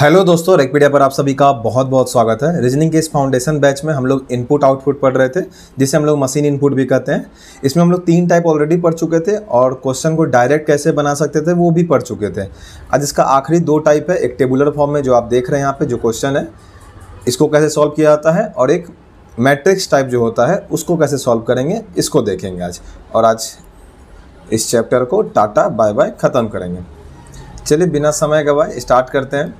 hello दोस्तों रेकपीडिया पर आप सभी का बहुत बहुत स्वागत है रीजनिंग के इस फाउंडेशन बैच में हम लोग इनपुट आउटपुट पढ़ रहे थे जिसे हम लोग मशीन इनपुट भी कहते हैं इसमें हम लोग तीन टाइप ऑलरेडी पढ़ चुके थे और क्वेश्चन को डायरेक्ट कैसे बना सकते थे वो भी पढ़ चुके थे आज इसका आखिरी दो टाइप है एक टेबुलर फॉर्म में जो आप देख रहे हैं यहाँ पर जो क्वेश्चन है इसको कैसे सॉल्व किया जाता है और एक मैट्रिक्स टाइप जो होता है उसको कैसे सॉल्व करेंगे इसको देखेंगे आज और आज इस चैप्टर को टाटा बाय बाय ख़त्म करेंगे चलिए बिना समय गवाए स्टार्ट करते हैं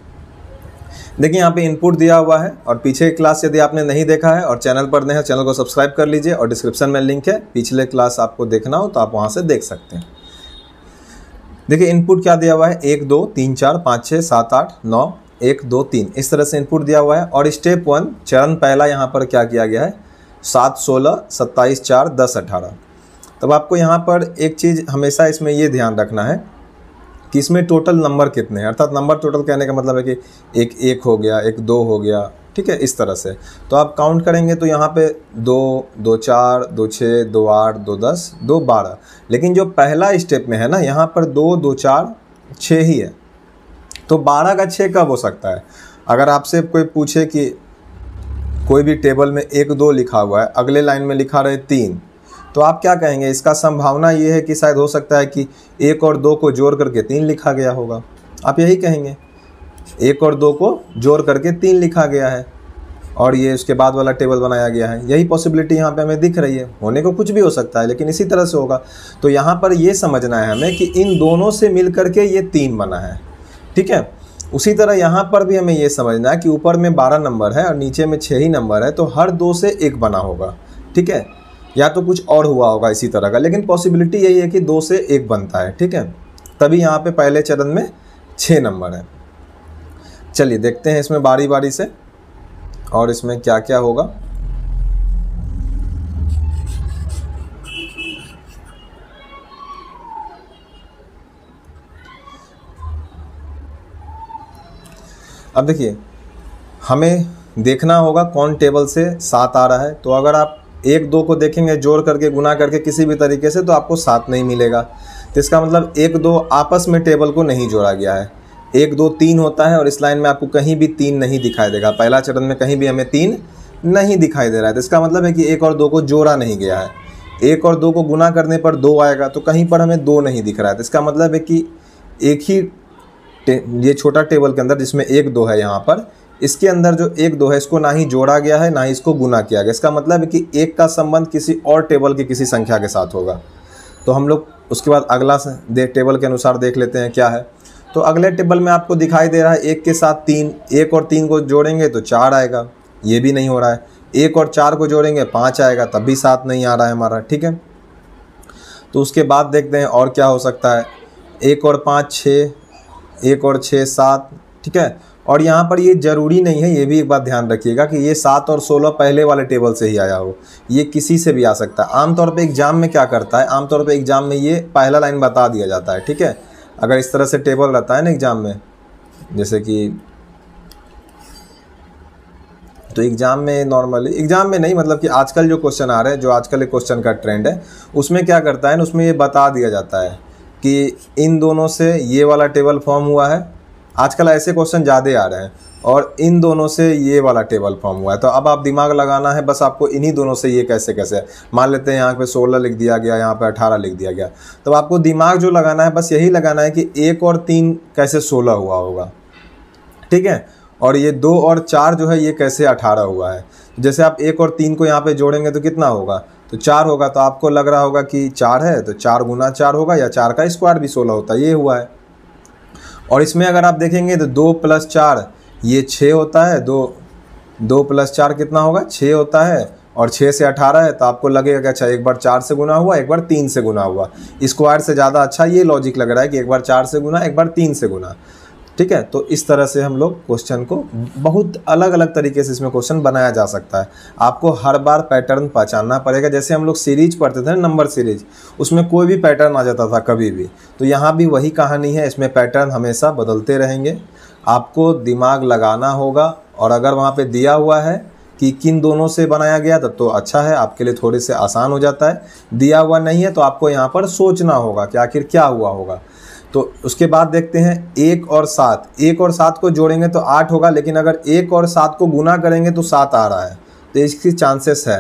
देखिए यहाँ पे इनपुट दिया हुआ है और पीछे क्लास यदि आपने नहीं देखा है और चैनल पर नहीं है चैनल को सब्सक्राइब कर लीजिए और डिस्क्रिप्शन में लिंक है पिछले क्लास आपको देखना हो तो आप वहाँ से देख सकते हैं देखिए इनपुट क्या दिया हुआ है एक दो तीन चार पाँच छः सात आठ नौ एक दो तीन इस तरह से इनपुट दिया हुआ है और स्टेप वन चरण पहला यहाँ पर क्या किया गया है सात सोलह सत्ताईस चार दस अठारह तब आपको यहाँ पर एक चीज़ हमेशा इसमें ये ध्यान रखना है कि इसमें टोटल नंबर कितने हैं अर्थात नंबर टोटल कहने का मतलब है कि एक एक हो गया एक दो हो गया ठीक है इस तरह से तो आप काउंट करेंगे तो यहाँ पे दो दो चार दो छः दो आठ दो दस दो बारह लेकिन जो पहला स्टेप में है ना यहाँ पर दो दो चार छः ही है तो बारह का छः कब हो सकता है अगर आपसे कोई पूछे कि कोई भी टेबल में एक दो लिखा हुआ है अगले लाइन में लिखा रहे तीन तो आप क्या कहेंगे इसका संभावना ये है कि शायद हो सकता है कि एक और दो को जोड़ करके तीन लिखा गया होगा आप यही कहेंगे एक और दो को जोड़ करके तीन लिखा गया है और ये उसके बाद वाला टेबल बनाया गया है यही पॉसिबिलिटी यहाँ पे हमें दिख रही है होने को कुछ भी हो सकता है लेकिन इसी तरह से होगा तो यहाँ पर ये समझना है हमें कि इन दोनों से मिल करके ये तीन बना है ठीक है उसी तरह यहाँ पर भी हमें ये समझना है कि ऊपर में बारह नंबर है और नीचे में छः ही नंबर है तो हर दो से एक बना होगा ठीक है या तो कुछ और हुआ होगा इसी तरह का लेकिन पॉसिबिलिटी यही है कि दो से एक बनता है ठीक है तभी यहाँ पे पहले चरण में छः नंबर है चलिए देखते हैं इसमें बारी बारी से और इसमें क्या क्या होगा अब देखिए हमें देखना होगा कौन टेबल से सात आ रहा है तो अगर आप एक दो को देखेंगे जोड़ करके गुना करके किसी भी तरीके से तो आपको सात नहीं मिलेगा तो इसका मतलब एक दो आपस में टेबल को नहीं जोड़ा गया है एक दो तीन होता है और इस लाइन में आपको कहीं भी तीन नहीं दिखाई देगा पहला चरण में कहीं भी हमें तीन नहीं दिखाई दे रहा है तो इसका मतलब है कि एक और दो को जोड़ा नहीं गया है एक और दो को गुना करने पर दो आएगा तो कहीं पर हमें दो नहीं दिख रहा है तो इसका मतलब है कि एक ही ये छोटा टेबल के अंदर जिसमें एक दो है यहाँ पर इसके अंदर जो एक दो है इसको ना ही जोड़ा गया है ना ही इसको गुना किया गया इसका मतलब है कि एक का संबंध किसी और टेबल की किसी संख्या के साथ होगा तो हम लोग उसके बाद अगला दे टेबल के अनुसार देख लेते हैं क्या है तो अगले टेबल में आपको दिखाई दे रहा है एक के साथ तीन एक और तीन को जोड़ेंगे तो चार आएगा ये भी नहीं हो रहा है एक और चार को जोड़ेंगे पाँच आएगा तब भी सात नहीं आ रहा है हमारा ठीक है तो उसके बाद देखते हैं और क्या हो सकता है एक और पाँच छः एक और छः सात ठीक है और यहाँ पर ये ज़रूरी नहीं है ये भी एक बात ध्यान रखिएगा कि ये सात और सोलह पहले वाले टेबल से ही आया हो ये किसी से भी आ सकता है आमतौर पर एग्ज़ाम में क्या करता है आमतौर पर एग्ज़ाम में ये पहला लाइन बता दिया जाता है ठीक है अगर इस तरह से टेबल रहता है ना एग्ज़ाम में जैसे कि तो एग्ज़ाम में नॉर्मली एग्ज़ाम में नहीं मतलब कि आजकल जो क्वेश्चन आ रहे हैं जो आजकल एक क्वेश्चन का ट्रेंड है उसमें क्या करता है ना उसमें ये बता दिया जाता है कि इन दोनों से ये वाला टेबल फॉर्म हुआ है आजकल ऐसे क्वेश्चन ज़्यादा आ रहे हैं और इन दोनों से ये वाला टेबल फॉर्म हुआ है तो अब आप दिमाग लगाना है बस आपको इन्हीं दोनों से ये कैसे कैसे मान लेते हैं यहाँ पे 16 लिख दिया गया यहाँ पे 18 लिख दिया गया तो आपको दिमाग जो लगाना है बस यही लगाना है कि एक और तीन कैसे 16 हुआ होगा ठीक है और ये दो और चार जो है ये कैसे अठारह हुआ है जैसे आप एक और तीन को यहाँ पर जोड़ेंगे तो कितना होगा तो चार होगा तो आपको लग रहा होगा कि चार है तो चार गुना चार होगा या चार का स्क्वायर भी सोलह होता है ये हुआ है और इसमें अगर आप देखेंगे तो दो प्लस चार ये छः होता है दो दो प्लस चार कितना होगा छः होता है और छः से अठारह है तो आपको लगेगा कि अच्छा एक बार चार से गुना हुआ एक बार तीन से गुना हुआ स्क्वायर से ज़्यादा अच्छा ये लॉजिक लग रहा है कि एक बार चार से गुना एक बार तीन से गुना ठीक है तो इस तरह से हम लोग क्वेश्चन को बहुत अलग अलग तरीके से इसमें क्वेश्चन बनाया जा सकता है आपको हर बार पैटर्न पहचानना पड़ेगा जैसे हम लोग सीरीज पढ़ते थे नंबर सीरीज उसमें कोई भी पैटर्न आ जाता था कभी भी तो यहाँ भी वही कहानी है इसमें पैटर्न हमेशा बदलते रहेंगे आपको दिमाग लगाना होगा और अगर वहाँ पर दिया हुआ है कि किन दोनों से बनाया गया तब तो अच्छा है आपके लिए थोड़े से आसान हो जाता है दिया हुआ नहीं है तो आपको यहाँ पर सोचना होगा कि आखिर क्या हुआ होगा तो उसके बाद देखते हैं एक और सात एक और सात को जोड़ेंगे तो आठ होगा लेकिन अगर एक और सात को गुना करेंगे तो सात आ रहा है तो इसकी चांसेस है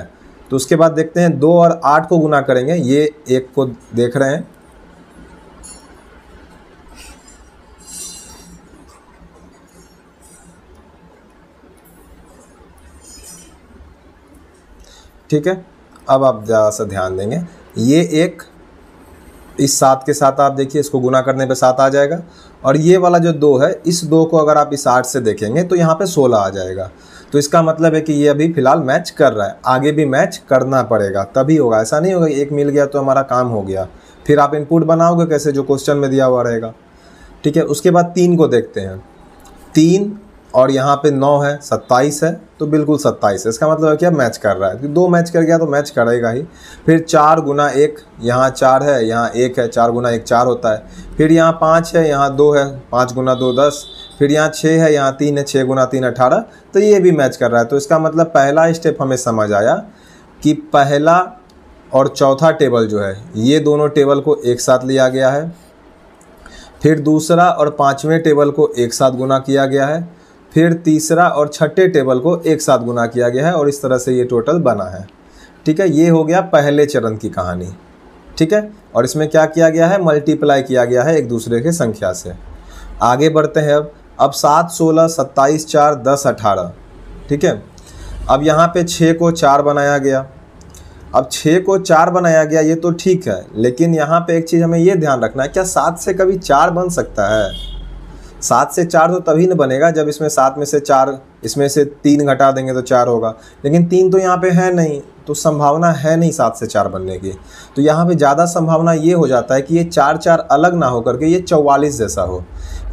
तो उसके बाद देखते हैं दो और आठ को गुना करेंगे ये एक को देख रहे हैं ठीक है अब आप ज्यादा सा ध्यान देंगे ये एक इस सात के साथ आप देखिए इसको गुना करने पे सात आ जाएगा और ये वाला जो दो है इस दो को अगर आप इस आठ से देखेंगे तो यहाँ पे सोलह आ जाएगा तो इसका मतलब है कि ये अभी फ़िलहाल मैच कर रहा है आगे भी मैच करना पड़ेगा तभी होगा ऐसा नहीं होगा एक मिल गया तो हमारा काम हो गया फिर आप इनपुट बनाओगे कैसे जो क्वेश्चन में दिया हुआ रहेगा ठीक है उसके बाद तीन को देखते हैं तीन और यहाँ पे नौ है सत्ताईस है तो बिल्कुल सत्ताईस है इसका मतलब है क्या मैच कर रहा है तो दो मैच कर गया तो मैच करेगा ही फिर चार गुना एक यहाँ चार है यहाँ एक है चार गुना एक चार होता है फिर यहाँ पाँच है यहाँ दो है पाँच गुना दो दस फिर यहाँ छः है यहाँ तीन है छः गुना तीन अठारह तो ये भी मैच कर रहा है तो इसका मतलब पहला स्टेप हमें समझ आया कि पहला और चौथा टेबल जो है ये दोनों टेबल को एक साथ लिया गया है फिर दूसरा और पाँचवें टेबल को एक साथ गुना किया गया है फिर तीसरा और छठे टेबल को एक साथ गुना किया गया है और इस तरह से ये टोटल बना है ठीक है ये हो गया पहले चरण की कहानी ठीक है और इसमें क्या किया गया है मल्टीप्लाई किया गया है एक दूसरे के संख्या से आगे बढ़ते हैं अब अब सात सोलह सत्ताईस चार दस अठारह ठीक है अब यहाँ पे छः को चार बनाया गया अब छः को चार बनाया गया ये तो ठीक है लेकिन यहाँ पे एक चीज़ हमें ये ध्यान रखना है क्या सात से कभी चार बन सकता है सात से चार तो तभी ना बनेगा जब इसमें सात में से चार इसमें से तीन घटा देंगे तो चार होगा लेकिन तीन तो यहाँ पे है नहीं तो संभावना है नहीं सात से चार बनने की तो यहाँ पे ज़्यादा संभावना ये हो जाता है कि ये चार चार अलग ना हो करके ये चौवालीस जैसा हो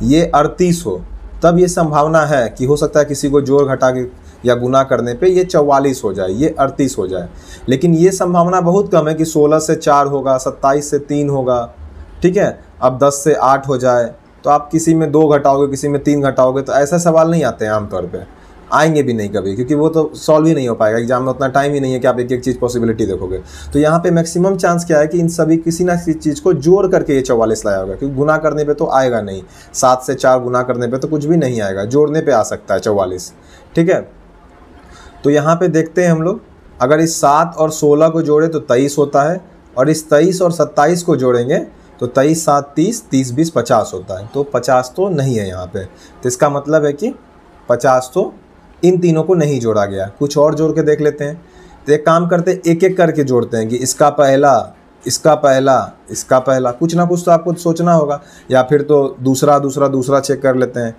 ये अड़तीस हो तब ये संभावना है कि हो सकता है किसी को जोर घटा के या गुना करने पे ये चौवालीस हो जाए ये अड़तीस हो जाए लेकिन ये संभावना बहुत कम है कि सोलह से चार होगा सत्ताईस से तीन होगा ठीक है अब दस से आठ हो जाए तो आप किसी में दो घटाओगे किसी में तीन घटाओगे तो ऐसा सवाल नहीं आते हैं आमतौर पर आएंगे भी नहीं कभी क्योंकि वो तो सॉल्व ही नहीं हो पाएगा एग्जाम में उतना टाइम ही नहीं है कि आप एक एक चीज़ पॉसिबिलिटी देखोगे तो यहाँ पे मैक्सिमम चांस क्या है कि इन सभी किसी ना किसी चीज़ को जोड़ करके ये चौवालीस लाया होगा क्योंकि गुना करने पे तो आएगा नहीं सात से चार गुना करने पे तो कुछ भी नहीं आएगा जोड़ने पर आ सकता है चौवालीस ठीक है तो यहाँ पर देखते हैं हम लोग अगर इस सात और सोलह को जोड़े तो तेईस होता है और इस तेईस और सत्ताईस को जोड़ेंगे तो तेईस सात तीस तीस बीस पचास होता है तो पचास तो नहीं है यहाँ पे तो इसका मतलब है कि पचास तो इन तीनों को नहीं जोड़ा गया कुछ और जोड़ के देख लेते हैं तो एक काम करते एक एक करके जोड़ते हैं कि इसका पहला इसका पहला इसका पहला कुछ ना कुछ तो आपको सोचना होगा या फिर तो दूसरा दूसरा दूसरा चेक कर लेते हैं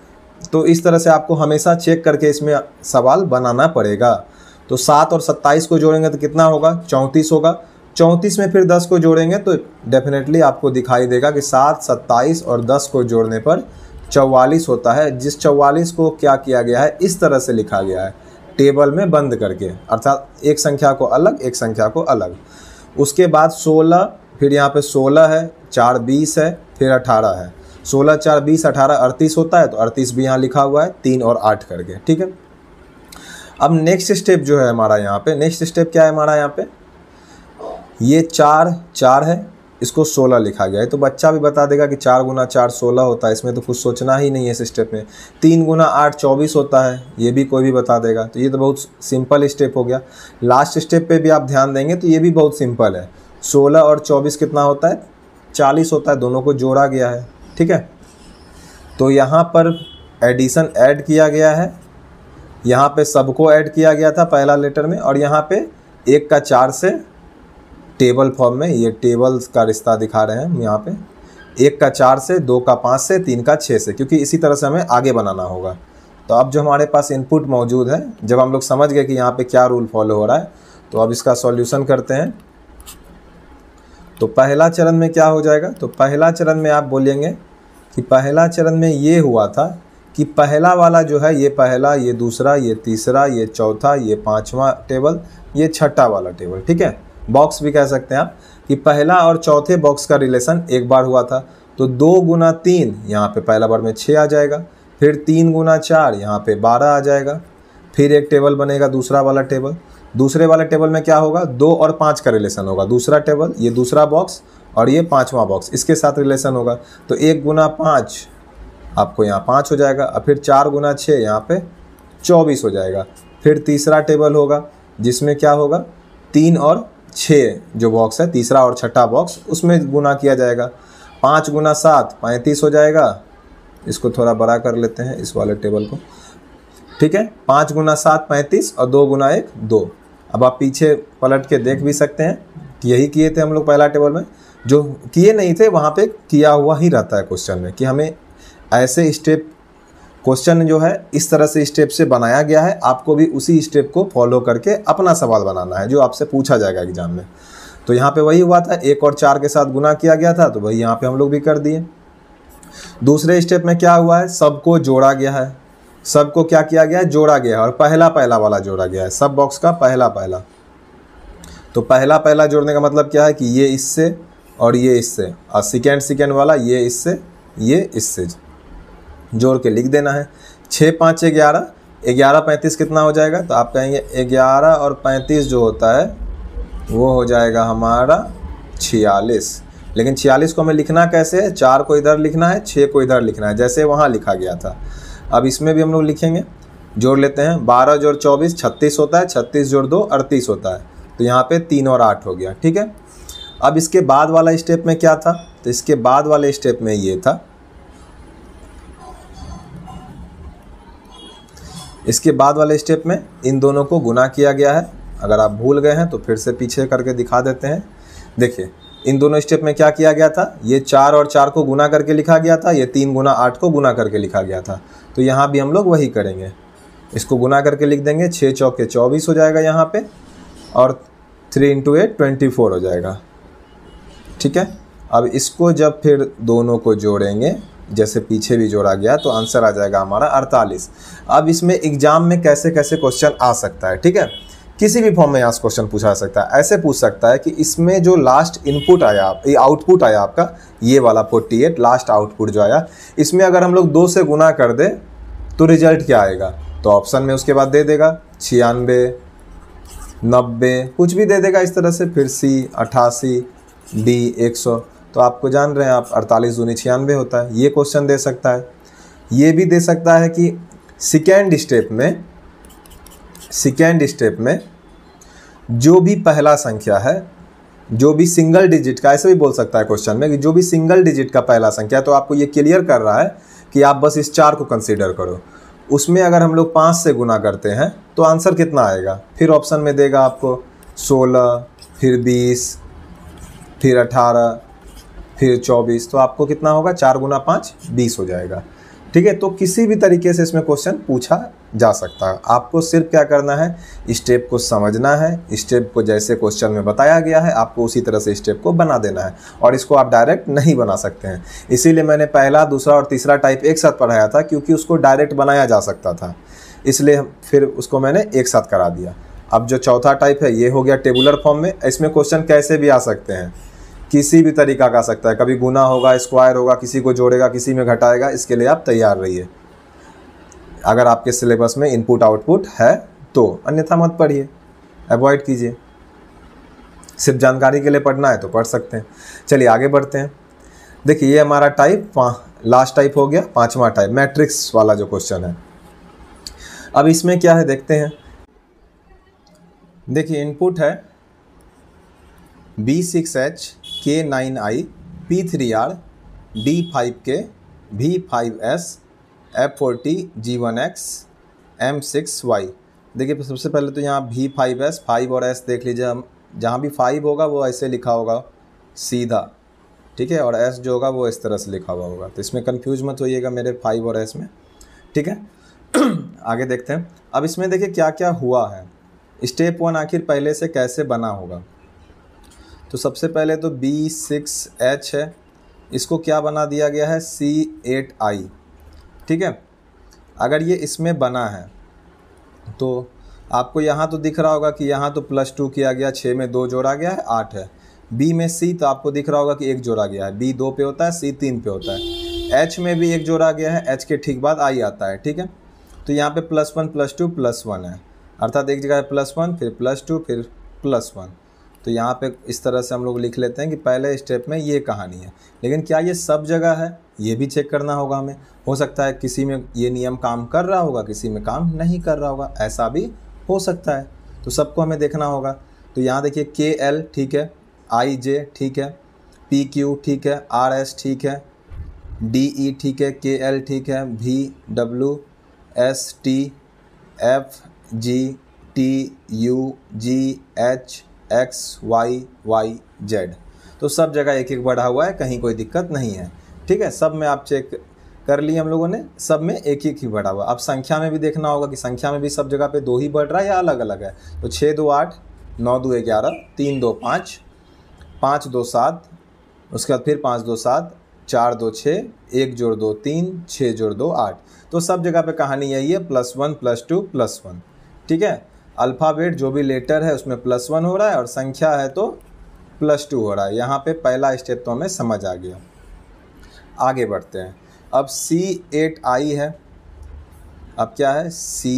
तो इस तरह से आपको हमेशा चेक करके इसमें सवाल बनाना पड़ेगा तो सात और सत्ताईस को जोड़ेंगे तो कितना होगा चौंतीस होगा चौंतीस में फिर दस को जोड़ेंगे तो डेफिनेटली आपको दिखाई देगा कि सात सत्ताईस और दस को जोड़ने पर 44 होता है जिस चौवालीस को क्या किया गया है इस तरह से लिखा गया है टेबल में बंद करके अर्थात एक संख्या को अलग एक संख्या को अलग उसके बाद सोलह फिर यहाँ पे सोलह है चार बीस है फिर अठारह है सोलह चार बीस अठारह अड़तीस होता है तो अड़तीस भी यहाँ लिखा हुआ है तीन और आठ करके ठीक है अब नेक्स्ट स्टेप जो है हमारा यहाँ पे नेक्स्ट स्टेप क्या है हमारा यहाँ पे ये चार चार है इसको सोलह लिखा गया है तो बच्चा भी बता देगा कि चार गुना चार सोलह होता है इसमें तो कुछ सोचना ही नहीं है इस स्टेप में तीन गुना आठ चौबीस होता है ये भी कोई भी बता देगा तो ये तो बहुत सिंपल स्टेप हो गया लास्ट स्टेप पे भी आप ध्यान देंगे तो ये भी बहुत सिंपल है सोलह और चौबीस कितना होता है चालीस होता है दोनों को जोड़ा गया है ठीक है तो यहाँ पर एडिशन ऐड किया गया है यहाँ पर सबको ऐड किया गया था पहला लेटर में और यहाँ पर एक का चार से टेबल फॉर्म में ये टेबल्स का रिश्ता दिखा रहे हैं हम यहाँ पे एक का चार से दो का पाँच से तीन का छः से क्योंकि इसी तरह से हमें आगे बनाना होगा तो अब जो हमारे पास इनपुट मौजूद है जब हम लोग समझ गए कि यहाँ पे क्या रूल फॉलो हो रहा है तो अब इसका सॉल्यूशन करते हैं तो पहला चरण में क्या हो जाएगा तो पहला चरण में आप बोलेंगे कि पहला चरण में ये हुआ था कि पहला वाला जो है ये पहला ये दूसरा ये तीसरा ये चौथा ये पाँचवा टेबल ये छठा वाला टेबल ठीक है बॉक्स भी कह सकते हैं आप कि पहला और चौथे बॉक्स का रिलेशन एक बार हुआ था तो दो गुना तीन यहाँ पर पहला बार में छः आ जाएगा फिर तीन गुना चार यहाँ पर बारह आ जाएगा फिर एक टेबल बनेगा दूसरा वाला टेबल दूसरे वाले टेबल में क्या होगा दो और पाँच का रिलेशन होगा दूसरा टेबल ये दूसरा बॉक्स और ये पाँचवा बॉक्स इसके साथ रिलेशन होगा तो एक गुना पाँच आपको यहाँ पाँच हो जाएगा और फिर चार गुना छः यहाँ पे चौबीस हो जाएगा फिर तीसरा टेबल होगा जिसमें क्या होगा तीन और छः जो बॉक्स है तीसरा और छठा बॉक्स उसमें गुना किया जाएगा पाँच गुना सात पैंतीस हो जाएगा इसको थोड़ा बड़ा कर लेते हैं इस वाले टेबल को ठीक है पाँच गुना सात पैंतीस और दो गुना एक दो अब आप पीछे पलट के देख भी सकते हैं कि यही किए थे हम लोग पहला टेबल में जो किए नहीं थे वहाँ पे किया हुआ ही रहता है क्वेश्चन में कि हमें ऐसे स्टेप क्वेश्चन जो है इस तरह से स्टेप से बनाया गया है आपको भी उसी स्टेप को फॉलो करके अपना सवाल बनाना है जो आपसे पूछा जाएगा एग्जाम में तो यहाँ पे वही हुआ था एक और चार के साथ गुना किया गया था तो वही यहाँ पे हम लोग भी कर दिए दूसरे स्टेप में क्या हुआ है सबको जोड़ा गया है सबको क्या किया गया है जोड़ा गया है और पहला पहला वाला जोड़ा गया है सब बॉक्स का पहला पहला तो पहला पहला जोड़ने का मतलब क्या है कि ये इससे और ये इससे और सिकेंड सेकेंड वाला ये इससे ये इससे जोड़ के लिख देना है छः पाँच ग्यारह ग्यारह पैंतीस कितना हो जाएगा तो आप कहेंगे ग्यारह और पैंतीस जो होता है वो हो जाएगा हमारा छियालीस लेकिन छियालीस को हमें लिखना कैसे है चार को इधर लिखना है छः को इधर लिखना है जैसे वहाँ लिखा गया था अब इसमें भी हम लोग लिखेंगे जोड़ लेते हैं बारह जोड़ चौबीस छत्तीस होता है छत्तीस जोड़ दो अड़तीस होता है तो यहाँ पे तीन और आठ हो गया ठीक है अब इसके बाद वाला स्टेप में क्या था तो इसके बाद वाले स्टेप में ये था इसके बाद वाले स्टेप में इन दोनों को गुना किया गया है अगर आप भूल गए हैं तो फिर से पीछे करके दिखा देते हैं देखिए इन दोनों स्टेप में क्या किया गया था ये चार और चार को गुना करके लिखा गया था ये तीन गुना आठ को गुना करके लिखा गया था तो यहाँ भी हम लोग वही करेंगे इसको गुना करके लिख देंगे छः चौके चौबीस हो जाएगा यहाँ पे और three into eight twenty four हो जाएगा ठीक है अब इसको जब फिर दोनों को जोड़ेंगे जैसे पीछे भी जोड़ा गया तो आंसर आ जाएगा हमारा अड़तालीस अब इसमें एग्जाम में कैसे कैसे क्वेश्चन आ सकता है ठीक है किसी भी फॉर्म में यहाँ से क्वेश्चन पूछा जा सकता है ऐसे पूछ सकता है कि इसमें जो लास्ट इनपुट आया आप ये आउटपुट आया आपका ये वाला फोर्टी एट लास्ट आउटपुट जो आया इसमें अगर हम लोग दो से गुना कर दें तो रिजल्ट क्या आएगा तो ऑप्शन में उसके बाद दे देगा छियानवे नब्बे कुछ भी दे देगा इस तरह से फिर सी अट्ठासी डी एक सौ तो आपको जान रहे हैं आप अड़तालीस दूनी छियानवे होता है ये क्वेश्चन दे सकता है ये भी दे सकता है कि सिकेंड स्टेप में सिकेंड स्टेप में जो भी पहला संख्या है जो भी सिंगल डिजिट का ऐसे भी बोल सकता है क्वेश्चन में कि जो भी सिंगल डिजिट का पहला संख्या है तो आपको ये क्लियर कर रहा है कि आप बस इस चार को कंसिडर करो उसमें अगर हम लोग पाँच से गुना करते हैं तो आंसर कितना आएगा फिर ऑप्शन में देगा आपको सोलह फिर बीस फिर अठारह फिर चौबीस तो आपको कितना होगा चार गुना पाँच बीस हो जाएगा ठीक है तो किसी भी तरीके से इसमें क्वेश्चन पूछा जा सकता है आपको सिर्फ क्या करना है स्टेप को समझना है स्टेप को जैसे क्वेश्चन में बताया गया है आपको उसी तरह से स्टेप को बना देना है और इसको आप डायरेक्ट नहीं बना सकते हैं इसीलिए मैंने पहला दूसरा और तीसरा टाइप एक साथ पढ़ाया था क्योंकि उसको डायरेक्ट बनाया जा सकता था इसलिए फिर उसको मैंने एक साथ करा दिया अब जो चौथा टाइप है ये हो गया टेबुलर फॉर्म में इसमें क्वेश्चन कैसे भी आ सकते हैं किसी भी तरीका का सकता है कभी गुना होगा स्क्वायर होगा किसी को जोड़ेगा किसी में घटाएगा इसके लिए आप तैयार रहिए अगर आपके सिलेबस में इनपुट आउटपुट है तो अन्यथा मत पढ़िए अवॉइड कीजिए सिर्फ जानकारी के लिए पढ़ना है तो पढ़ सकते हैं चलिए आगे बढ़ते हैं देखिए ये हमारा टाइप लास्ट टाइप हो गया पांचवा टाइप मैट्रिक्स वाला जो क्वेश्चन है अब इसमें क्या है देखते हैं देखिए इनपुट है B six H K nine I P three R D five K V five S F forty G one X M six Y देखिए सबसे पहले तो यहाँ वी फाइव एस फाइव और एस देख लीजिए हम जहाँ भी फाइव होगा वो ऐसे लिखा होगा सीधा ठीक है और एस जो होगा वो इस तरह से लिखा हुआ होगा तो इसमें कन्फ्यूज मत होइएगा मेरे फाइव और एस में ठीक है आगे देखते हैं अब इसमें देखिए क्या क्या हुआ है स्टेप वन आखिर पहले से कैसे बना होगा तो सबसे पहले तो बी सिक्स एच है इसको क्या बना दिया गया है सी एट आई ठीक है अगर ये इसमें बना है तो आपको यहाँ तो दिख रहा होगा कि यहाँ तो प्लस टू किया गया छः में दो जोड़ा गया है आठ है बी में सी तो आपको दिख रहा होगा कि एक जोड़ा गया है बी दो पे होता है सी तीन पे होता है एच में भी एक जोड़ा गया है एच के ठीक बाद आई आता है ठीक है तो यहाँ पे plus one plus two plus one है अर्थात एक जगह प्लस वन फिर प्लस टू फिर प्लस वन तो यहाँ पे इस तरह से हम लोग लिख लेते हैं कि पहले स्टेप में ये कहानी है लेकिन क्या ये सब जगह है ये भी चेक करना होगा हमें हो सकता है किसी में ये नियम काम कर रहा होगा किसी में काम नहीं कर रहा होगा ऐसा भी हो सकता है तो सबको हमें देखना होगा तो यहाँ देखिए के एल ठीक है आई जे ठीक है पी क्यू ठीक है आर एस ठीक है डी ई e ठीक है के एल ठीक है V W S T F G T U G H X Y Y Z तो सब जगह एक एक बढ़ा हुआ है कहीं कोई दिक्कत नहीं है ठीक है सब में आप चेक कर लिए हम लोगों ने सब में एक एक ही बढ़ा हुआ अब संख्या में भी देखना होगा कि संख्या में भी सब जगह पे दो ही बढ़ रहा है या अलग अलग है तो छः दो आठ नौ दो ग्यारह तीन दो पाँच पाँच दो सात उसके बाद फिर पाँच दो सात चार दो छः एक जोड़ दो तीन छः जोड़ दो आठ तो सब जगह पे कहानी यही है plus one plus two plus one ठीक है अल्फ़ाबेट जो भी लेटर है उसमें प्लस वन हो रहा है और संख्या है तो प्लस टू हो रहा है यहाँ पे पहला स्टेप तो हमें समझ आ गया आगे बढ़ते हैं अब सी एट आई है अब क्या है सी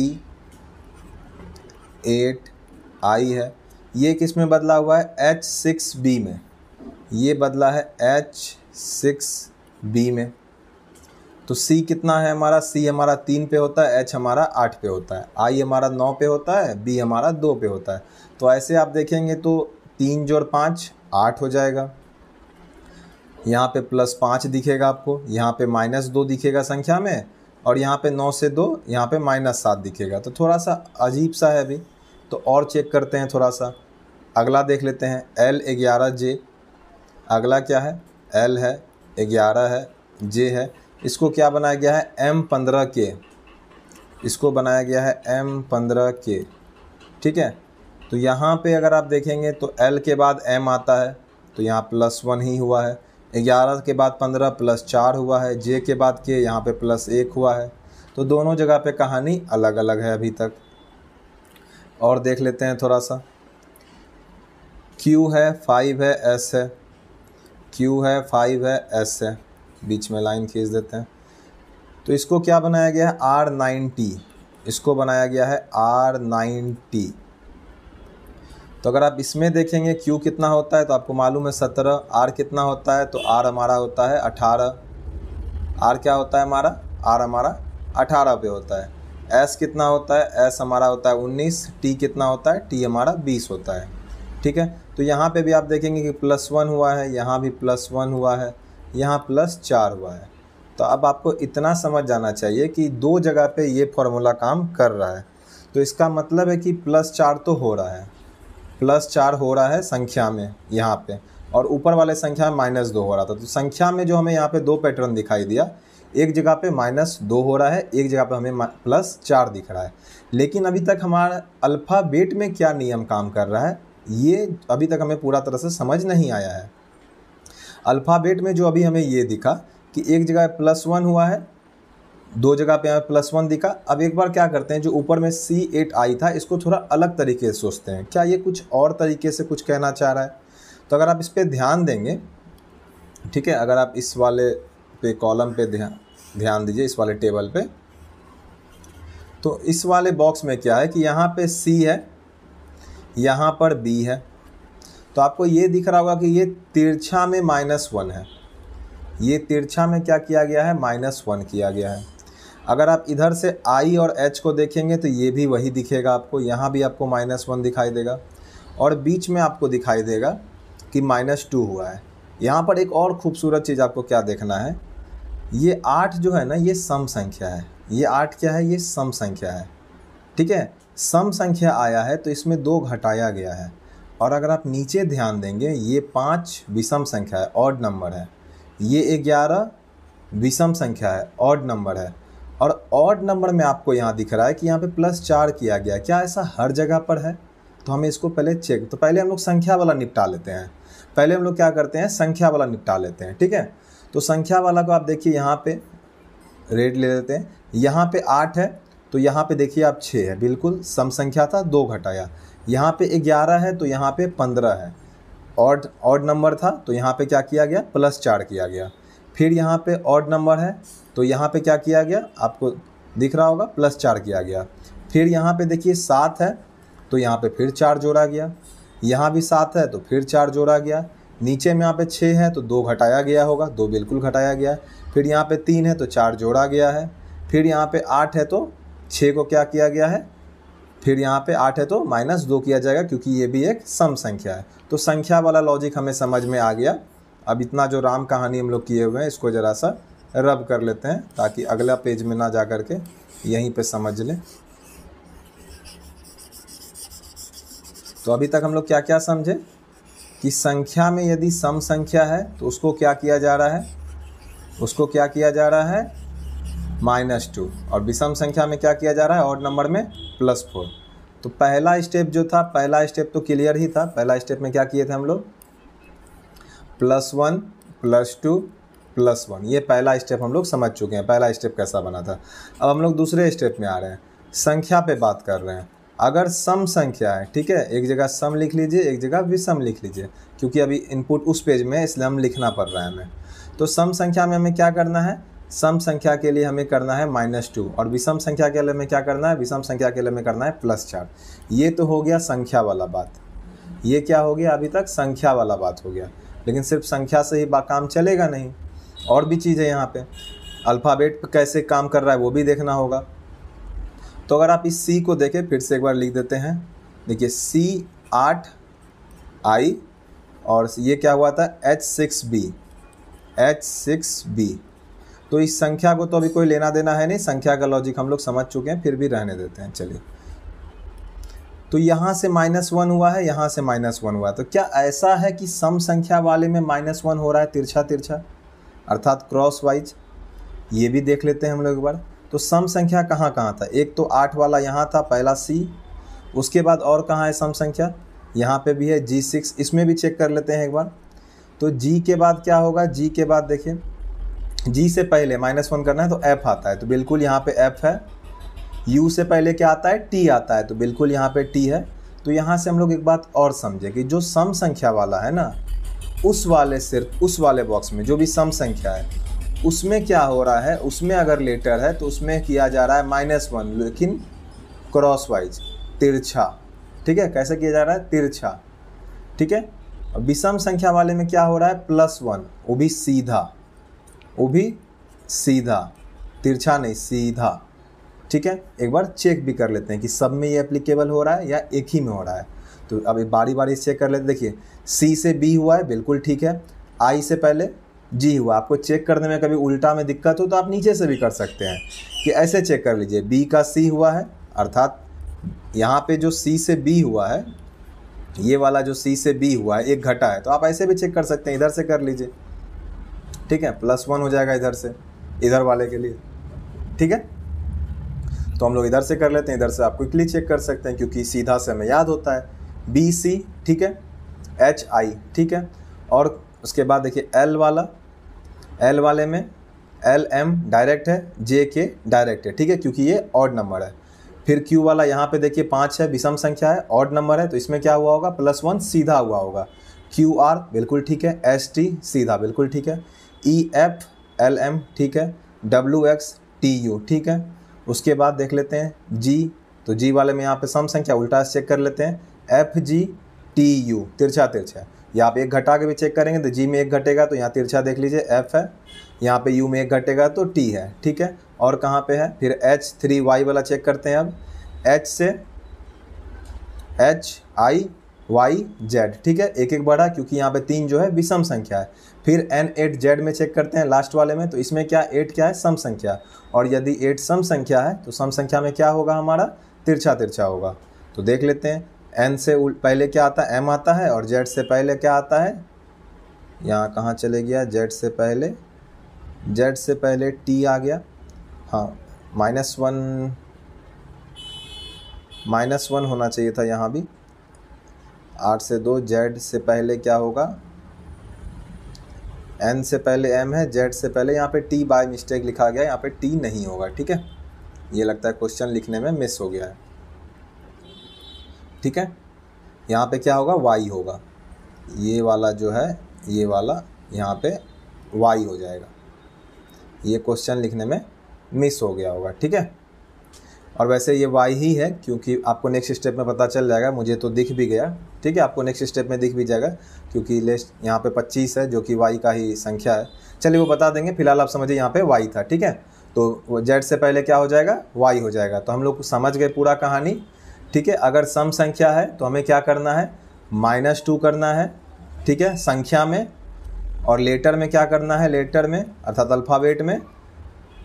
एट आई है ये किस में बदला हुआ है एच सिक्स बी में ये बदला है एच सिक्स बी में तो सी कितना है हमारा सी हमारा तीन पे होता है एच हमारा आठ पे होता है आई हमारा नौ पे होता है बी हमारा दो पे होता है तो ऐसे आप देखेंगे तो तीन जोड़ पाँच आठ हो जाएगा यहाँ पे प्लस पाँच दिखेगा आपको यहाँ पे माइनस दो दिखेगा संख्या में और यहाँ पे नौ से दो यहाँ पे माइनस सात दिखेगा तो थोड़ा सा अजीब सा है अभी तो और चेक करते हैं थोड़ा सा अगला देख लेते हैं एल ग्यारह जे अगला क्या है एल है ग्यारह है जे है इसको क्या बनाया गया है एम पंद्रह के इसको बनाया गया है एम पंद्रह के ठीक है तो यहाँ पे अगर आप देखेंगे तो एल के बाद एम आता है तो यहाँ प्लस वन ही हुआ है ग्यारह के बाद पंद्रह प्लस चार हुआ है जे के बाद के यहाँ पे प्लस एक हुआ है तो दोनों जगह पे कहानी अलग अलग है अभी तक और देख लेते हैं थोड़ा सा क्यू है फाइव है एस है क्यू है फाइव है एस है बीच में लाइन खींच देते हैं तो इसको क्या बनाया गया है आर नाइन टी इसको बनाया गया है आर नाइन टी तो अगर आप इसमें देखेंगे Q कितना होता है तो आपको मालूम है सत्रह R कितना होता है तो R हमारा होता है अठारह R क्या होता है हमारा R हमारा अठारह पे होता है S कितना होता है S हमारा होता है उन्नीस T कितना होता है T हमारा बीस होता है ठीक है तो यहाँ पे भी आप देखेंगे कि प्लस वन हुआ है यहाँ भी प्लस वन हुआ है यहाँ प्लस चार हुआ है तो अब आपको इतना समझ जाना चाहिए कि दो जगह पे ये फॉर्मूला काम कर रहा है तो इसका मतलब है कि प्लस चार तो हो रहा है प्लस चार हो रहा है संख्या में यहाँ पे और ऊपर वाले संख्या में माइनस दो हो रहा था तो संख्या में जो हमें यहाँ पे दो पैटर्न दिखाई दिया एक जगह पे माइनस दो हो रहा है एक जगह पे हमें प्लस चार दिख रहा है लेकिन अभी तक हमारा अल्फ़ाबेट में क्या नियम काम कर रहा है ये अभी तक हमें पूरा तरह से समझ नहीं आया है अल्फ़ाबेट में जो अभी हमें ये दिखा कि एक जगह प्लस वन हुआ है दो जगह पे हमें प्लस वन दिखा अब एक बार क्या करते हैं जो ऊपर में सी एट आई था इसको थोड़ा अलग तरीके से सोचते हैं क्या ये कुछ और तरीके से कुछ कहना चाह रहा है तो अगर आप इस पर ध्यान देंगे ठीक है अगर आप इस वाले पे कॉलम पे ध्यान ध्यान दीजिए इस वाले टेबल पे तो इस वाले बॉक्स में क्या है कि यहाँ पे सी है यहाँ पर बी है तो आपको ये दिख रहा होगा कि ये तिरछा में माइनस वन है ये तिरछा में क्या किया गया है माइनस वन किया गया है अगर आप इधर से आई और एच को देखेंगे तो ये भी वही दिखेगा आपको यहाँ भी आपको माइनस वन दिखाई देगा और बीच में आपको दिखाई देगा कि माइनस टू हुआ है यहाँ पर एक और ख़ूबसूरत चीज़ आपको क्या देखना है ये आठ जो है ना ये सम संख्या है ये आठ क्या है ये सम संख्या है ठीक है सम संख्या आया है तो इसमें दो घटाया गया है और अगर आप नीचे ध्यान देंगे ये पाँच विषम संख्या है ऑड नंबर है ये ग्यारह विषम संख्या है ऑड नंबर है और ऑड नंबर में आपको यहाँ दिख रहा है कि यहाँ पे प्लस चार किया गया क्या ऐसा हर जगह पर है तो हमें इसको पहले चेक तो पहले हम लोग संख्या वाला निपटा लेते हैं पहले हम लोग क्या करते हैं संख्या वाला निपटा लेते हैं ठीक है तो संख्या वाला को आप देखिए यहाँ पे रेड ले लेते हैं यहाँ पे आठ है तो यहाँ पे देखिए आप छः है बिल्कुल सम संख्या था दो घटाया यहाँ पे ग्यारह है तो यहाँ पे पंद्रह है ऑड ऑड नंबर था तो यहाँ पे क्या किया गया प्लस चार किया गया फिर यहाँ पे ऑड नंबर है तो यहाँ पे क्या किया गया आपको दिख रहा होगा प्लस चार किया गया फिर यहाँ पे देखिए सात है तो यहाँ पे फिर चार जोड़ा गया यहाँ भी सात है तो फिर चार जोड़ा गया नीचे में यहाँ पे छः है तो दो घटाया गया होगा दो बिल्कुल घटाया गया फिर यहाँ पे तीन है तो चार जोड़ा गया है फिर यहाँ पे आठ है तो छः को क्या किया गया है फिर यहाँ पे आठ है तो माइनस दो किया जाएगा क्योंकि ये भी एक सम संख्या है तो संख्या वाला लॉजिक हमें समझ में आ गया अब इतना जो राम कहानी हम लोग किए हुए हैं इसको ज़रा सा रब कर लेते हैं ताकि अगला पेज में ना जा कर के यहीं पे समझ लें तो अभी तक हम लोग क्या क्या समझे कि संख्या में यदि सम संख्या है तो उसको क्या किया जा रहा है उसको क्या किया जा रहा है माइनस टू और विषम संख्या में क्या किया जा रहा है ऑड नंबर में प्लस फोर तो पहला स्टेप जो था पहला स्टेप तो क्लियर ही था पहला स्टेप में क्या किए थे हम लोग plus one plus two plus one ये पहला स्टेप हम लोग समझ चुके हैं पहला स्टेप कैसा बना था अब हम लोग दूसरे स्टेप में आ रहे हैं संख्या पे बात कर रहे हैं अगर सम संख्या है ठीक है एक जगह सम लिख लीजिए एक जगह विषम लिख लीजिए क्योंकि अभी इनपुट उस पेज में इसलिए हम लिखना पड़ रहा है हमें तो सम संख्या में हमें क्या करना है सम संख्या के लिए हमें करना है माइनस टू और विषम संख्या के लिए हमें क्या करना है विषम संख्या के लिए हमें करना है प्लस चार ये तो हो गया संख्या वाला बात ये क्या हो गया अभी तक संख्या वाला बात हो गया लेकिन सिर्फ संख्या से ही काम चलेगा नहीं और भी चीज़ है यहाँ पे अल्फ़ाबेट कैसे काम कर रहा है वो भी देखना होगा तो अगर आप इस सी को देखें फिर से एक बार लिख देते हैं देखिए सी आठ आई और ये क्या हुआ था H six B H six B तो इस संख्या को तो अभी कोई लेना देना है नहीं संख्या का लॉजिक हम लोग समझ चुके हैं फिर भी रहने देते हैं चलिए तो यहाँ से माइनस वन हुआ है यहाँ से माइनस वन हुआ है तो क्या ऐसा है कि सम संख्या वाले में माइनस वन हो रहा है तिरछा तिरछा अर्थात क्रॉस वाइज ये भी देख लेते हैं हम लोग एक बार तो सम संख्या कहाँ कहाँ था एक तो आठ वाला यहाँ था पहला सी उसके बाद और कहाँ है सम संख्या यहाँ पे भी है जी सिक्स इसमें भी चेक कर लेते हैं एक बार तो जी के बाद क्या होगा जी के बाद देखिए जी से पहले माइनस वन करना है तो एफ आता है तो बिल्कुल यहाँ पे एफ है यू से पहले क्या आता है टी आता है तो बिल्कुल यहाँ पे टी है तो यहाँ से हम लोग एक बात और समझे कि जो सम संख्या वाला है ना उस वाले सिर्फ उस वाले बॉक्स में जो भी सम संख्या है उसमें क्या हो रहा है उसमें अगर लेटर है तो उसमें किया जा रहा है माइनस वन लेकिन क्रॉस वाइज तिरछा ठीक है कैसे किया जा रहा है तिरछा ठीक है विषम संख्या वाले में क्या हो रहा है प्लस वन वो भी सीधा वो भी सीधा तिरछा नहीं सीधा ठीक है एक बार चेक भी कर लेते हैं कि सब में ये एप्लीकेबल हो रहा है या एक ही में हो रहा है तो अब बारी बारी चेक कर लेते देखिए सी से बी हुआ है बिल्कुल ठीक है आई से पहले जी हुआ आपको चेक करने में कभी उल्टा में दिक्कत हो तो आप नीचे से भी कर सकते हैं कि ऐसे चेक कर लीजिए बी का सी हुआ है अर्थात यहाँ पे जो सी से बी हुआ है ये वाला जो सी से बी हुआ है एक घटा है तो आप ऐसे भी चेक कर सकते हैं इधर से कर लीजिए ठीक है प्लस वन हो जाएगा इधर से इधर वाले के लिए ठीक है तो हम लोग इधर से कर लेते हैं इधर से आप क्विकली चेक कर सकते हैं क्योंकि सीधा से हमें याद होता है बी सी ठीक है एच आई ठीक है और उसके बाद देखिए एल वाला एल वाले में एल एम डायरेक्ट है जे के डायरेक्ट है ठीक है क्योंकि ये ऑड नंबर है फिर क्यू वाला यहाँ पे देखिए पाँच है विषम संख्या है ऑड नंबर है तो इसमें क्या हुआ होगा प्लस वन सीधा हुआ होगा क्यू आर बिल्कुल ठीक है एस टी सीधा बिल्कुल ठीक है ई एफ एल एम ठीक है डब्ल्यू एक्स टी यू ठीक है उसके बाद देख लेते हैं जी तो जी वाले में यहाँ पे सम संख्या उल्टा से चेक कर लेते हैं एफ जी टी यू तिरछा तिरछा या आप एक घटा के भी चेक करेंगे तो जी में एक घटेगा तो यहाँ तिरछा देख लीजिए एफ है यहाँ पे यू में एक घटेगा तो टी है ठीक है और कहाँ पे है फिर एच थ्री वाई वाला चेक करते हैं अब एच से एच आई वाई जेड ठीक है एक एक बढ़ा क्योंकि यहाँ पे तीन जो है विषम संख्या है फिर एन एट जेड में चेक करते हैं लास्ट वाले में तो इसमें क्या एट क्या है सम संख्या और यदि एट सम संख्या है तो सम संख्या में क्या होगा हमारा तिरछा तिरछा होगा तो देख लेते हैं एन से पहले क्या आता है एम आता है और जेड से पहले क्या आता है यहाँ कहाँ चले गया जेड से पहले जेड से पहले टी आ गया हाँ माइनस वन माइनस वन होना चाहिए था यहाँ भी आठ से दो जेड से पहले क्या होगा एन से पहले एम है जेड से पहले यहाँ पे टी बाय मिस्टेक लिखा गया है यहाँ पे टी नहीं होगा ठीक है ये लगता है क्वेश्चन लिखने में मिस हो गया है ठीक है यहाँ पे क्या होगा वाई होगा ये वाला जो है ये वाला यहाँ पे वाई हो जाएगा ये क्वेश्चन लिखने में मिस हो गया होगा ठीक है और वैसे ये वाई ही है क्योंकि आपको नेक्स्ट स्टेप में पता चल जाएगा मुझे तो दिख भी गया ठीक है आपको नेक्स्ट स्टेप में दिख भी जाएगा क्योंकि लेस्ट यहाँ पे 25 है जो कि वाई का ही संख्या है चलिए वो बता देंगे फिलहाल आप समझिए यहाँ पे वाई था ठीक है तो जेड से पहले क्या हो जाएगा वाई हो जाएगा तो हम लोग समझ गए पूरा कहानी ठीक है अगर सम संख्या है तो हमें क्या करना है माइनस टू करना है ठीक है संख्या में और लेटर में क्या करना है लेटर में अर्थात अल्फ़ाबेट में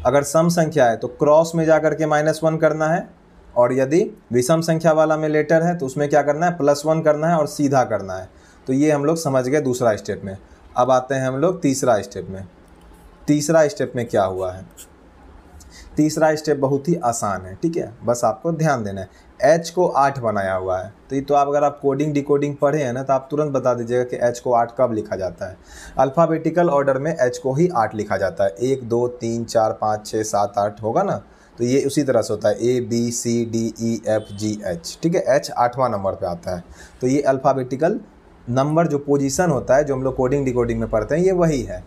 अगर सम संख्या है तो क्रॉस में जा कर के माइनस वन करना है और यदि विषम संख्या वाला में लेटर है तो उसमें क्या करना है प्लस वन करना है और सीधा करना है तो ये हम लोग समझ गए दूसरा स्टेप में अब आते हैं हम लोग तीसरा स्टेप में तीसरा स्टेप में क्या हुआ है तीसरा स्टेप बहुत ही आसान है ठीक है बस आपको ध्यान देना है एच को आठ बनाया हुआ है तो ये तो आप अगर आप कोडिंग डिकोडिंग पढ़े हैं ना तो आप तुरंत बता दीजिएगा कि एच को आठ कब लिखा जाता है अल्फ़ाबेटिकल ऑर्डर में एच को ही आठ लिखा जाता है एक दो तीन चार पाँच छः सात आठ होगा ना तो ये उसी तरह से होता है A B C D E F G H ठीक है एच आठवां नंबर पे आता है तो ये अल्फ़ाबेटिकल नंबर जो पोजीशन होता है जो हम लोग कोडिंग डिकोडिंग में पढ़ते हैं ये वही है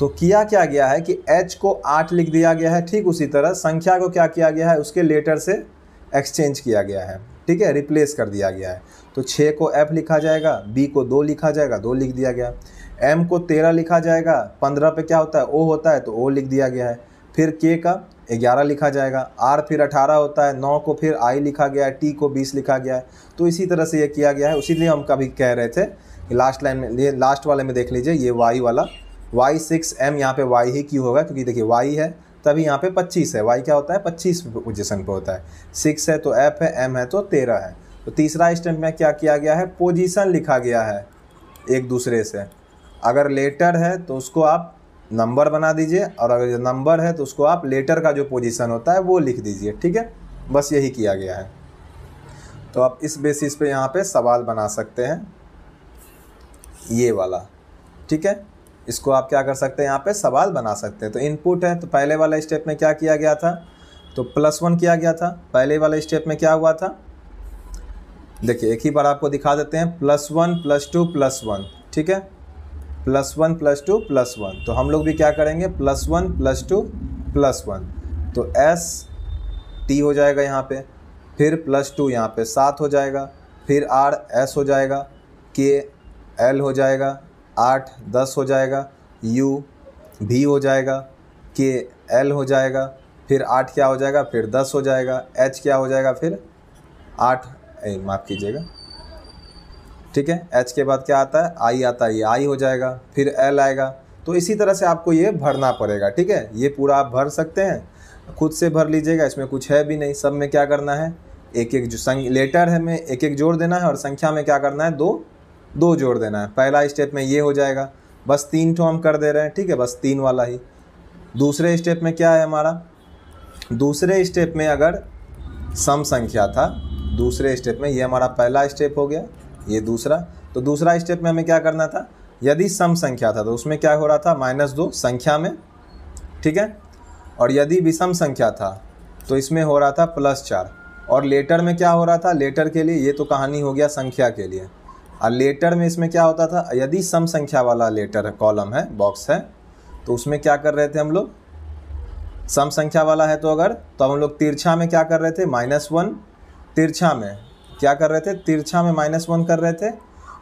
तो किया क्या गया है कि एच को आठ लिख दिया गया है ठीक उसी तरह संख्या को क्या किया गया है उसके लेटर से एक्सचेंज किया गया है ठीक है रिप्लेस कर दिया गया है तो छः को एफ लिखा जाएगा बी को दो लिखा जाएगा दो लिख दिया गया एम को तेरह लिखा जाएगा पंद्रह पे क्या होता है ओ होता है तो ओ लिख दिया गया है फिर के का ग्यारह लिखा जाएगा आर फिर अठारह होता है नौ को फिर आई लिखा गया है टी को बीस लिखा गया है तो इसी तरह से ये किया गया है उसी हम कभी कह रहे थे लास्ट लाइन में लास्ट वाले में देख लीजिए ये वाई वाला वाई सिक्स एम यहाँ पर वाई ही क्यों होगा क्योंकि देखिए वाई है तभी यहाँ पे पच्चीस है वाई क्या होता है पच्चीस पोजिशन पे होता है सिक्स है तो एफ है एम है तो तेरह है तो तीसरा स्टेप में क्या किया गया है पोजीशन लिखा गया है एक दूसरे से अगर लेटर है तो उसको आप नंबर बना दीजिए और अगर नंबर है तो उसको आप लेटर का जो पोजिशन होता है वो लिख दीजिए ठीक है बस यही किया गया है तो आप इस बेसिस पे यहाँ पे सवाल बना सकते हैं ये वाला ठीक है इसको आप क्या कर सकते हैं यहाँ पे सवाल बना सकते हैं तो इनपुट है तो पहले वाला स्टेप में क्या किया गया था तो प्लस वन किया गया था पहले वाले स्टेप में क्या हुआ था देखिए एक ही बार आपको दिखा देते हैं plus one plus two plus one ठीक है plus one plus two plus one तो हम लोग भी क्या करेंगे plus one plus two plus one तो एस टी हो जाएगा यहाँ पे फिर प्लस टू यहाँ पे सात हो जाएगा फिर आर एस हो जाएगा के एल हो जाएगा आठ दस हो जाएगा यू भी हो जाएगा के एल हो जाएगा फिर आठ क्या हो जाएगा फिर दस हो जाएगा एच क्या हो जाएगा फिर आठ माफ़ कीजिएगा ठीक है एच के बाद क्या आता है आई आता है ये आई हो जाएगा फिर एल आएगा तो इसी तरह से आपको ये भरना पड़ेगा ठीक है ये पूरा आप भर सकते हैं खुद से भर लीजिएगा इसमें कुछ है भी नहीं सब में क्या करना है एक एक जो संग लेटर है में एक एक जोड़ देना है और संख्या में क्या करना है दो दो जोड़ देना है पहला स्टेप में ये हो जाएगा बस तीन ठो तो हम कर दे रहे हैं ठीक है बस तीन वाला ही दूसरे स्टेप में क्या है हमारा दूसरे स्टेप में अगर सम संख्या था दूसरे स्टेप में ये हमारा पहला स्टेप हो गया ये दूसरा तो दूसरा स्टेप में हमें क्या करना था यदि सम संख्या था तो उसमें क्या हो रहा था माइनस दो संख्या में ठीक है और यदि विषम संख्या था तो इसमें हो रहा था प्लस चार और लेटर में क्या हो रहा था लेटर के लिए ये तो कहानी हो गया संख्या के लिए और लेटर में इसमें क्या होता था यदि सम संख्या वाला लेटर कॉलम है बॉक्स है तो उसमें क्या कर रहे थे हम लोग सम संख्या वाला है तो अगर तो हम लोग तिरछा में क्या कर रहे थे माइनस वन तिरछा में क्या कर रहे थे तिरछा में माइनस वन कर रहे थे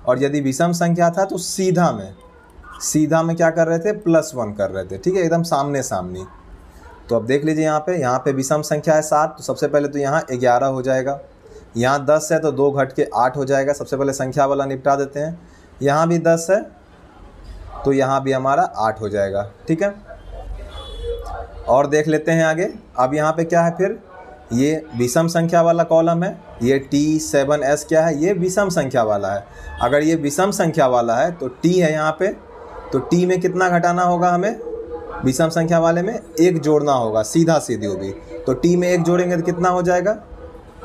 और यदि विषम संख्या था तो सीधा में सीधा में क्या कर रहे थे प्लस वन कर रहे थे ठीक है एकदम सामने सामने तो अब देख लीजिए यहाँ पे यहाँ पे विषम संख्या है सात तो सबसे पहले तो यहाँ ग्यारह हो जाएगा यहाँ दस है तो दो घट के आठ हो जाएगा सबसे पहले संख्या वाला निपटा देते हैं यहाँ भी दस है तो यहाँ भी हमारा आठ हो जाएगा ठीक है और देख लेते हैं आगे अब यहाँ पे क्या है फिर ये विषम संख्या वाला कॉलम है ये टी सेवन एस क्या है ये विषम संख्या वाला है अगर ये विषम संख्या वाला है तो टी है यहाँ पे तो टी में कितना घटाना होगा हमें विषम संख्या वाले में एक जोड़ना होगा सीधा सीधी होगी तो टी में एक जोड़ेंगे तो कितना हो जाएगा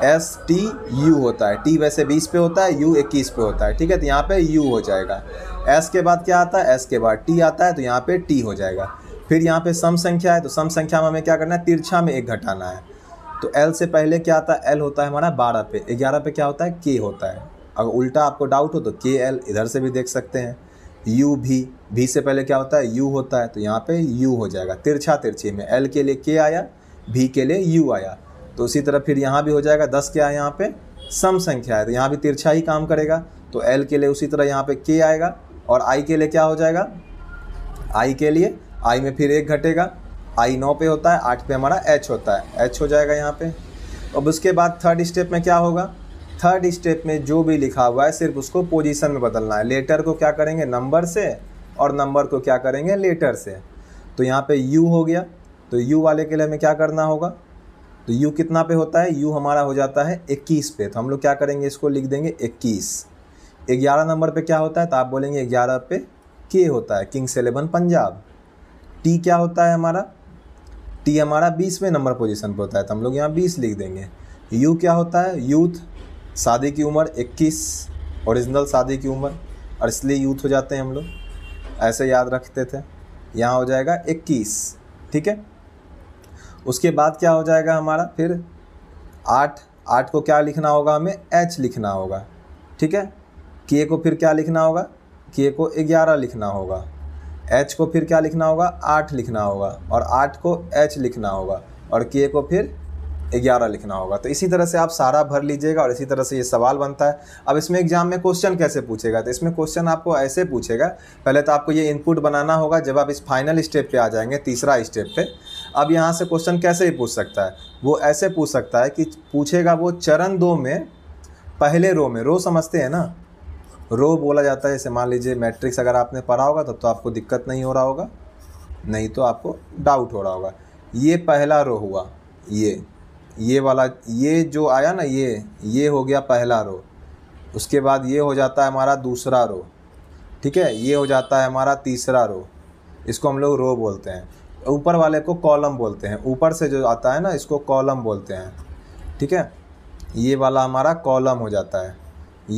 एस टी यू होता है टी वैसे बीस पे होता है यू इक्कीस पे होता है ठीक है तो यहाँ पे यू हो जाएगा एस के बाद क्या आता है एस के बाद टी आता है तो यहाँ पे टी हो जाएगा फिर यहाँ पे सम संख्या है तो सम संख्या में हमें क्या करना है तिरछा में एक घटाना है तो एल से पहले क्या आता है एल होता है हमारा बारह पे ग्यारह पे क्या होता है के होता है अगर उल्टा आपको डाउट हो तो के एल इधर से भी देख सकते हैं यू भी भी से पहले क्या होता है यू होता है तो यहाँ पे यू हो जाएगा तिरछा तिरछी में एल के लिए के आया भी के लिए यू आया तो उसी तरह फिर यहाँ भी हो जाएगा दस क्या है यहाँ पे सम संख्या है तो यहाँ भी तिरछा ही काम करेगा तो एल के लिए उसी तरह यहाँ पे के आएगा और आई के लिए क्या हो जाएगा आई के लिए आई में फिर एक घटेगा आई नौ पे होता है आठ पे हमारा एच होता है एच हो जाएगा यहाँ पे अब उसके बाद थर्ड स्टेप में क्या होगा थर्ड स्टेप में जो भी लिखा हुआ है सिर्फ उसको पोजीशन में बदलना है लेटर को क्या करेंगे नंबर से और नंबर को क्या करेंगे लेटर से तो यहाँ पे यू हो गया तो यू वाले के लिए हमें क्या करना होगा तो यू कितना पे होता है यू हमारा हो जाता है इक्कीस पे तो हम लोग क्या करेंगे इसको लिख देंगे इक्कीस ग्यारह नंबर पे क्या होता है तो आप बोलेंगे ग्यारह पे के होता है किंग्स एलेवन पंजाब टी क्या होता है हमारा टी हमारा बीसवें नंबर पोजीशन पर होता है तो हम लोग यहाँ बीस लिख देंगे यू क्या होता है यूथ शादी की उम्र इक्कीस औरिजिनल शादी की उम्र और इसलिए यूथ हो जाते हैं हम लोग ऐसे याद रखते थे यहाँ हो जाएगा इक्कीस ठीक है उसके बाद क्या हो जाएगा हमारा फिर आठ आठ को क्या लिखना होगा हमें एच लिखना होगा ठीक है के को फिर क्या लिखना होगा के को ग्यारह लिखना होगा एच को फिर क्या लिखना होगा आठ लिखना होगा और आठ को एच लिखना होगा और के को फिर ग्यारह लिखना होगा तो इसी तरह से आप सारा भर लीजिएगा और इसी तरह से ये सवाल बनता है अब इसमें एग्जाम में क्वेश्चन कैसे पूछेगा तो इसमें क्वेश्चन आपको ऐसे पूछेगा पहले तो आपको ये इनपुट बनाना होगा जब आप इस फाइनल स्टेप पे आ जाएंगे तीसरा स्टेप पे अब यहाँ से क्वेश्चन कैसे ही पूछ सकता है वो ऐसे पूछ सकता है कि पूछेगा वो चरण दो में पहले रो में रो समझते हैं ना रो बोला जाता है जैसे मान लीजिए मैट्रिक्स अगर आपने पढ़ा होगा तब तो आपको दिक्कत नहीं हो रहा होगा नहीं तो आपको डाउट हो रहा होगा ये पहला रो हुआ ये ये वाला ये जो आया ना ये ये हो गया पहला रो उसके बाद ये हो जाता है हमारा दूसरा रो ठीक है ये हो जाता है हमारा तीसरा रो इसको हम लोग रो बोलते हैं ऊपर वाले को कॉलम बोलते हैं ऊपर से जो आता है ना इसको कॉलम बोलते हैं ठीक है ये वाला हमारा कॉलम हो जाता है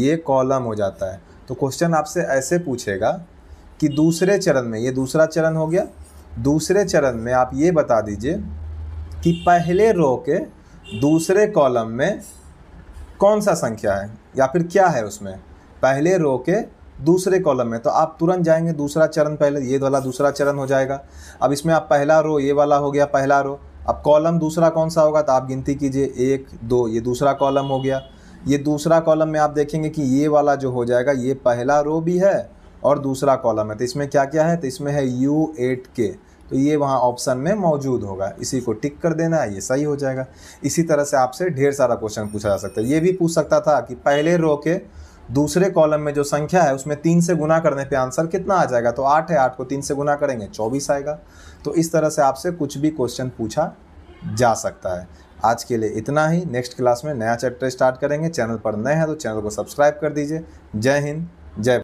ये कॉलम हो जाता है तो क्वेश्चन आपसे ऐसे पूछेगा कि दूसरे चरण में ये दूसरा चरण हो गया दूसरे चरण में आप ये बता दीजिए कि पहले रो के दूसरे कॉलम में कौन सा संख्या है या फिर क्या है उसमें पहले रो के दूसरे कॉलम में तो आप तुरंत जाएंगे दूसरा चरण पहले ये वाला दूसरा चरण हो जाएगा अब इसमें आप पहला रो ये वाला हो गया पहला रो अब कॉलम दूसरा कौन सा होगा तो आप गिनती कीजिए एक दो ये दूसरा कॉलम हो गया ये दूसरा कॉलम में आप देखेंगे कि ये वाला जो हो जाएगा ये पहला रो भी है और दूसरा कॉलम है तो इसमें क्या क्या है तो इसमें है यू एट के तो ये वहाँ ऑप्शन में मौजूद होगा इसी को टिक कर देना है ये सही हो जाएगा इसी तरह से आपसे ढेर सारा क्वेश्चन पूछा जा सकता है ये भी पूछ सकता था कि पहले रो के दूसरे कॉलम में जो संख्या है उसमें तीन से गुना करने पे आंसर कितना आ जाएगा तो आठ है आठ को तीन से गुना करेंगे चौबीस आएगा तो इस तरह से आपसे कुछ भी क्वेश्चन पूछा जा सकता है आज के लिए इतना ही नेक्स्ट क्लास में नया चैप्टर स्टार्ट करेंगे चैनल पर नए हैं तो चैनल को सब्सक्राइब कर दीजिए जय हिंद जय